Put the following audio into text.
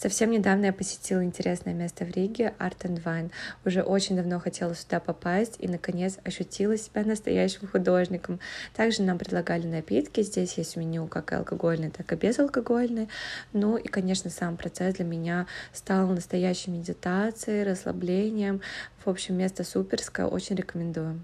Совсем недавно я посетила интересное место в Риге, Art and Wine. Уже очень давно хотела сюда попасть и, наконец, ощутила себя настоящим художником. Также нам предлагали напитки. Здесь есть меню как алкогольное, так и безалкогольное. Ну и, конечно, сам процесс для меня стал настоящей медитацией, расслаблением. В общем, место суперское, очень рекомендую.